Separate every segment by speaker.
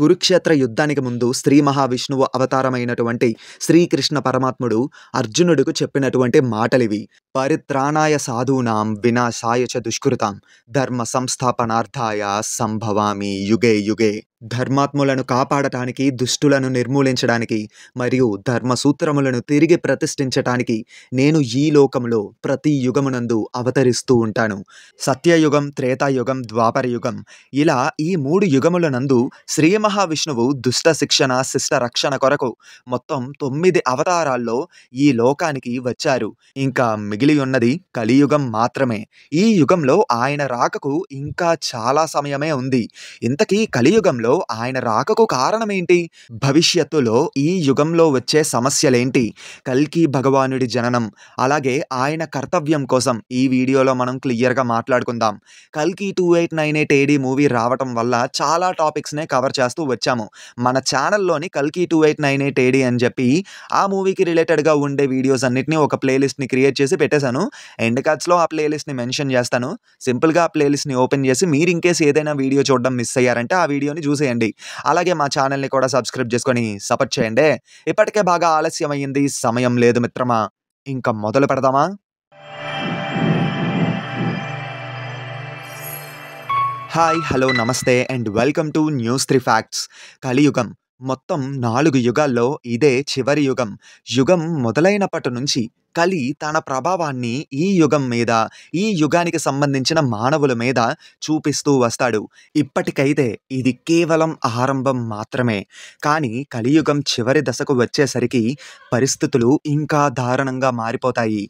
Speaker 1: కురుక్షేత్ర యుద్ధానికి ముందు శ్రీ మహావిష్ణువు అవతారమైనటువంటి శ్రీకృష్ణ పరమాత్ముడు అర్జునుడుకు చెప్పినటువంటి మాటలివి పరిత్రాణాయ సాధూనాం వినాశాయ చ దుష్కృతాం ధర్మ సంస్థాపనార్థాయ సంభవామి యుగే యుగే ధర్మాత్ములను కాపాడటానికి దుష్టులను నిర్మూలించడానికి మరియు ధర్మ సూత్రములను తిరిగి ప్రతిష్ఠించటానికి నేను ఈ లోకంలో ప్రతి యుగమునందు అవతరిస్తూ ఉంటాను సత్యయుగం త్రేతాయుగం ద్వాపరయుగం ఇలా ఈ మూడు యుగములనందు శ్రీ మహావిష్ణువు దుష్ట శిక్షణ శిష్ట రక్షణ కొరకు మొత్తం తొమ్మిది అవతారాల్లో ఈ లోకానికి వచ్చారు ఇంకా మిగిలి ఉన్నది కలియుగం మాత్రమే ఈ యుగంలో ఆయన రాకకు ఇంకా చాలా సమయమే ఉంది ఇంతకీ కలియుగంలో ఆయన రాకకు కారణమేంటి భవిష్యత్తులో ఈ యుగంలో వచ్చే సమస్యలేంటి కల్కి భగవానుడి జననం అలాగే ఆయన కర్తవ్యం కోసం ఈ వీడియోలో మనం క్లియర్గా మాట్లాడుకుందాం కల్కి two eight nine eight AD movie రావటం వల్ల చాలా టాపిక్స్నే కవర్ చేస్తాం చేస్తూ వచ్చాము మన ఛానల్లోని కల్కి two eight nine eight AD అని చెప్పి ఆ మూవీకి రిలేటెడ్గా ఉండే వీడియోస్ అన్నింటినీ ఒక ప్లేలిస్ట్ని క్రియేట్ చేసి పెట్టేశాను ఎండ్ కార్డ్స్లో ఆ ప్లేలిస్ట్ని మెన్షన్ చేస్తాను సింపుల్గా ఆ ప్లేలిస్ట్ని ఓపెన్ చేసి మీరు ఇంకేస్ ఏదైనా వీడియో చూడడం మిస్ అయ్యారంటే ఆ వీడియోని చూసేయండి అలాగే మా ఛానల్ని కూడా సబ్స్క్రైబ్ చేసుకొని సపోర్ట్ చేయండి ఇప్పటికే బాగా ఆలస్యం అయ్యింది సమయం లేదు మిత్రమా ఇంకా మొదలు పెడదామా హాయ్ హలో నమస్తే and welcome to news three facts కలియుగం మొత్తం నాలుగు యుగాల్లో ఇదే చివరి యుగం యుగం మొదలైనప్పటి నుంచి కలి తన ప్రభావాన్ని ఈ యుగం మీద ఈ యుగానికి సంబంధించిన మానవుల మీద చూపిస్తూ వస్తాడు ఇప్పటికైతే ఇది కేవలం ఆరంభం మాత్రమే కానీ కలియుగం చివరి దశకు వచ్చేసరికి పరిస్థితులు ఇంకా దారుణంగా మారిపోతాయి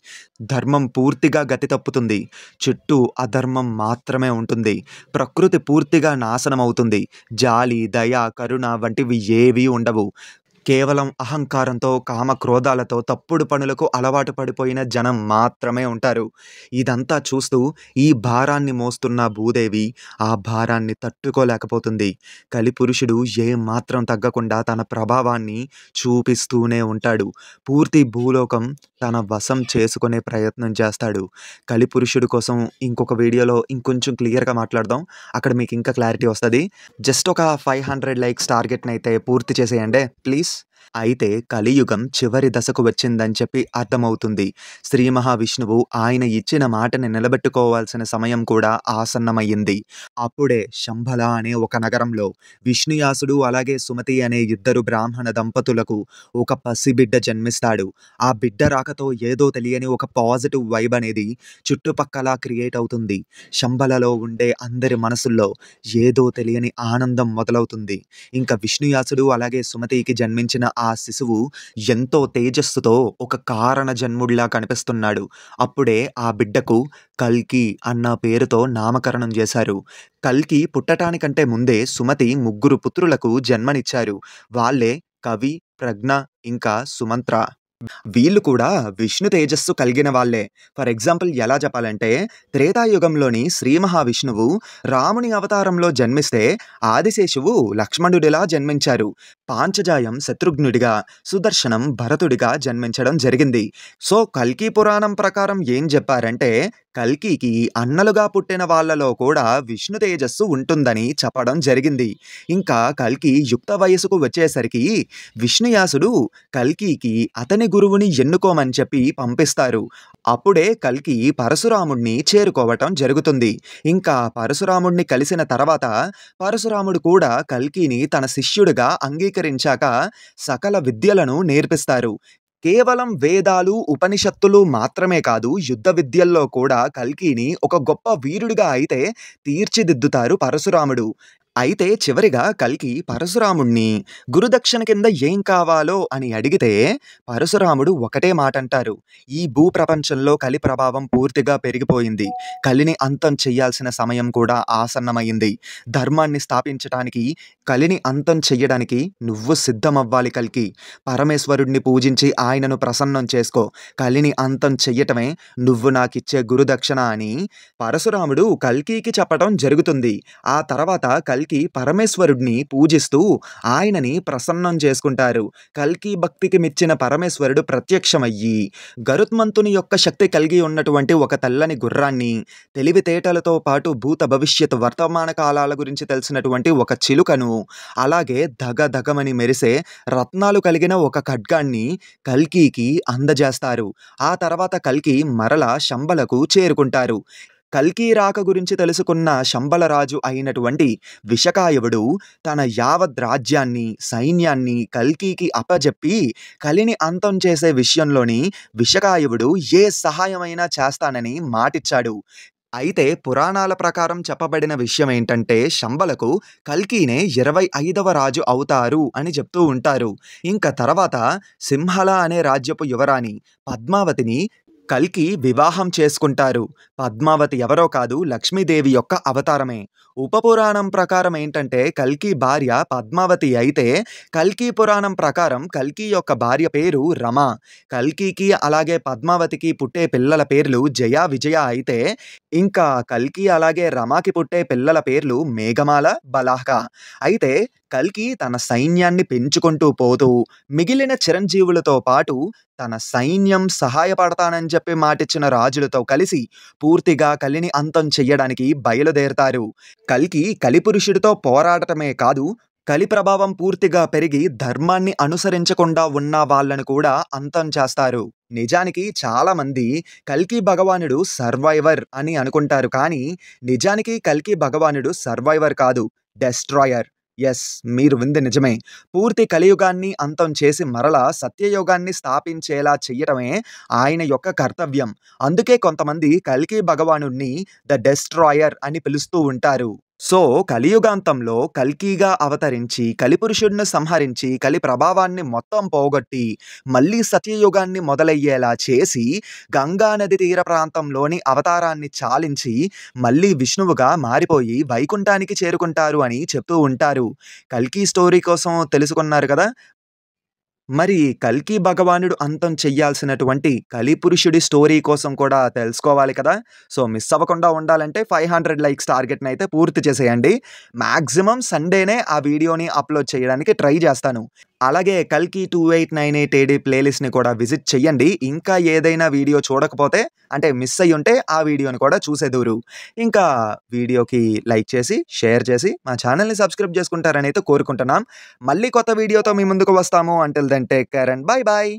Speaker 1: ధర్మం పూర్తిగా గతి తప్పుతుంది చుట్టూ అధర్మం మాత్రమే ఉంటుంది ప్రకృతి పూర్తిగా నాశనం అవుతుంది జాలి దయ కరుణ వంటివి ఏవీ ఉండవు కేవలం అహంకారంతో కామక్రోధాలతో తప్పుడు పనులకు అలవాటు పడిపోయిన జనం మాత్రమే ఉంటారు ఇదంతా చూస్తూ ఈ భారాన్ని మోస్తున్న భూదేవి ఆ భారాన్ని తట్టుకోలేకపోతుంది కలిపురుషుడు ఏమాత్రం తగ్గకుండా తన ప్రభావాన్ని చూపిస్తూనే ఉంటాడు పూర్తి భూలోకం తన వశం చేసుకునే ప్రయత్నం చేస్తాడు కలిపురుషుడు కోసం ఇంకొక వీడియోలో ఇంకొంచెం క్లియర్గా మాట్లాడదాం అక్కడ మీకు ఇంకా క్లారిటీ వస్తుంది జస్ట్ ఒక ఫైవ్ హండ్రెడ్ లైక్స్ టార్గెట్ని అయితే పూర్తి చేసేయండి ప్లీజ్ అయితే కలియుగం చివరి దశకు వచ్చిందని చెప్పి అర్థమవుతుంది శ్రీ మహావిష్ణువు ఆయన ఇచ్చిన మాటని నిలబెట్టుకోవాల్సిన సమయం కూడా ఆసన్నమయ్యింది అప్పుడే శంభల అనే ఒక నగరంలో విష్ణుయాసుడు అలాగే సుమతి అనే ఇద్దరు బ్రాహ్మణ దంపతులకు ఒక పసిబిడ్డ జన్మిస్తాడు ఆ బిడ్డ రాకతో ఏదో తెలియని ఒక పాజిటివ్ వైబ్ అనేది చుట్టుపక్కల క్రియేట్ అవుతుంది శంభలలో ఉండే అందరి మనసుల్లో ఏదో తెలియని ఆనందం మొదలవుతుంది ఇంకా విష్ణుయాసుడు అలాగే సుమతికి జన్మించిన ఆ శిశువు ఎంతో తేజస్సుతో ఒక కారణ జన్ముడిలా కనిపిస్తున్నాడు అప్పుడే ఆ బిడ్డకు కల్కి అన్న పేరుతో నామకరణం చేశారు కల్కి పుట్టటానికంటే ముందే సుమతి ముగ్గురు పుత్రులకు జన్మనిచ్చారు వాళ్ళే కవి ప్రజ్ఞ ఇంకా సుమంత్ర వీళ్ళు కూడా విష్ణు తేజస్సు కలిగిన వాళ్ళే ఫర్ ఎగ్జాంపుల్ ఎలా చెప్పాలంటే త్రేతాయుగంలోని శ్రీ మహావిష్ణువు రాముని అవతారంలో జన్మిస్తే ఆదిశేషువు లక్ష్మణుడిలా జన్మించారు పాంచజాయం శత్రుఘ్నుడిగా సుదర్శనం భరతుడిగా జన్మించడం జరిగింది సో కల్కి పురాణం ప్రకారం ఏం చెప్పారంటే కల్కికి అన్నలుగా పుట్టిన వాళ్ళలో కూడా విష్ణు తేజస్సు ఉంటుందని చెప్పడం జరిగింది ఇంకా కల్కి యుక్త వయసుకు వచ్చేసరికి విష్ణుయాసుడు కల్కికి అతని గురువుని ఎన్నుకోమని చెప్పి పంపిస్తారు అప్పుడే కల్కి పరశురాముణ్ణి చేరుకోవటం జరుగుతుంది ఇంకా పరశురాముణ్ణి కలిసిన తర్వాత పరశురాముడు కూడా కల్కిని తన శిష్యుడిగా అంగీకరించాక సకల విద్యలను నేర్పిస్తారు కేవలం వేదాలు ఉపనిషత్తులు మాత్రమే కాదు యుద్ధ విద్యల్లో కూడా కల్కిని ఒక గొప్ప వీరుడిగా అయితే తీర్చిదిద్దుతారు పరశురాముడు అయితే చివరిగా కల్కి పరశురాముణ్ణి గురుదక్షిణ కింద ఏం కావాలో అని అడిగితే పరశురాముడు ఒకటే మాట అంటారు ఈ భూప్రపంచంలో కలి ప్రభావం పూర్తిగా పెరిగిపోయింది కలిని అంతం చేయాల్సిన సమయం కూడా ఆసన్నమైంది ధర్మాన్ని స్థాపించటానికి కలిని అంతం చెయ్యడానికి నువ్వు సిద్ధమవ్వాలి కల్కి పరమేశ్వరుణ్ణి పూజించి ఆయనను ప్రసన్నం చేసుకో కలిని అంతం చెయ్యటమే నువ్వు నాకిచ్చే గురుదక్షిణ అని పరశురాముడు కల్కీకి చెప్పడం జరుగుతుంది ఆ తర్వాత కల్ కల్కి పరమేశ్వరుడిని పూజిస్తూ ఆయనని ప్రసన్నం చేసుకుంటారు కల్కి భక్తికి మెచ్చిన పరమేశ్వరుడు ప్రత్యక్షమయ్యి గరుత్మంతుని యొక్క శక్తి కలిగి ఉన్నటువంటి ఒక తెల్లని గుర్రాన్ని తెలివితేటలతో పాటు భూత భవిష్యత్ వర్తమాన కాలాల గురించి తెలిసినటువంటి ఒక చిలుకను అలాగే ధగ ధగమని మెరిసే రత్నాలు కలిగిన ఒక ఖడ్గాన్ని కల్కీకి అందజేస్తారు ఆ తర్వాత కల్కి మరల శంబలకు చేరుకుంటారు కల్కి రాక గురించి తెలుసుకున్న శంబలరాజు అయినటువంటి విషకాయువుడు తన యావత్ రాజ్యాన్ని సైన్యాన్ని కల్కీకి అప్పజెప్పి కలిని అంతం చేసే విషయంలోని విషకాయువుడు ఏ సహాయమైనా చేస్తానని మాటిచ్చాడు అయితే పురాణాల ప్రకారం చెప్పబడిన విషయం ఏంటంటే శంబలకు కల్కీనే ఇరవై ఐదవ రాజు అవుతారు అని చెప్తూ ఉంటారు ఇంకా తర్వాత సింహల అనే రాజ్యపు యువరాణి పద్మావతిని కల్కి వివాహం చేసుకుంటారు పద్మావతి ఎవరో కాదు లక్ష్మీదేవి యొక్క అవతారమే ఉపపురాణం ప్రకారం ఏంటంటే కల్కి భార్య పద్మావతి అయితే కల్కి పురాణం ప్రకారం కల్కి యొక్క భార్య పేరు రమ కల్కికి అలాగే పద్మావతికి పుట్టే పిల్లల పేర్లు జయ విజయ అయితే ఇంకా కల్కి అలాగే రమాకి పుట్టే పిల్లల పేర్లు మేఘమాల బలాహ అయితే కల్కి తన సైన్యాన్ని పెంచుకుంటూ పోతూ మిగిలిన చిరంజీవులతో పాటు తన సైన్యం సహాయపడతానని చెప్పి మాటిచ్చిన రాజులతో కలిసి పూర్తిగా కలిని అంతం చెయ్యడానికి బయలుదేరతారు కల్కి కలిపురుషుడితో పోరాడటమే కాదు కలి ప్రభావం పూర్తిగా పెరిగి ధర్మాన్ని అనుసరించకుండా ఉన్న వాళ్ళను కూడా అంతం చేస్తారు నిజానికి చాలామంది కల్కి భగవానుడు సర్వైవర్ అని అనుకుంటారు కానీ నిజానికి కల్కి భగవానుడు సర్వైవర్ కాదు డెస్ట్రాయర్ ఎస్ మీరు వింది నిజమే పూర్తి కలియుగాన్ని అంతం చేసి మరల సత్యయోగాన్ని స్థాపించేలా చెయ్యటమే ఆయన యొక్క కర్తవ్యం అందుకే కొంతమంది కల్కి భగవానుణ్ణి ద డెస్ట్రాయర్ అని పిలుస్తూ ఉంటారు సో కలియుగాంతంలో కల్కీగా అవతరించి కలిపురుషుడిని సంహరించి కలి ప్రభావాన్ని మొత్తం పోగొట్టి మళ్ళీ సత్యయుగాన్ని మొదలయ్యేలా చేసి గంగా నది తీర ప్రాంతంలోని అవతారాన్ని చాలించి మళ్ళీ విష్ణువుగా మారిపోయి వైకుంఠానికి చేరుకుంటారు అని చెప్తూ ఉంటారు కల్కీ స్టోరీ కోసం తెలుసుకున్నారు కదా మరి కల్కి భగవానుడు అంతం చెయ్యాల్సినటువంటి కలిపురుషుడి స్టోరీ కోసం కూడా తెలుసుకోవాలి కదా సో మిస్ అవ్వకుండా ఉండాలంటే ఫైవ్ హండ్రెడ్ లైక్స్ టార్గెట్ని అయితే పూర్తి చేసేయండి మ్యాక్సిమం సండేనే ఆ వీడియోని అప్లోడ్ చేయడానికి ట్రై చేస్తాను అలాగే కల్కి two eight nine eight AD ప్లేలిస్ట్ని కూడా విజిట్ చెయ్యండి ఇంకా ఏదైనా వీడియో చూడకపోతే అంటే మిస్ అయ్యి ఉంటే ఆ వీడియోని కూడా చూసేదూరు ఇంకా వీడియోకి లైక్ చేసి షేర్ చేసి మా ఛానల్ని సబ్స్క్రైబ్ చేసుకుంటారని అయితే కోరుకుంటున్నాం మళ్ళీ కొత్త వీడియోతో మీ ముందుకు వస్తాము అంటే then take care and bye bye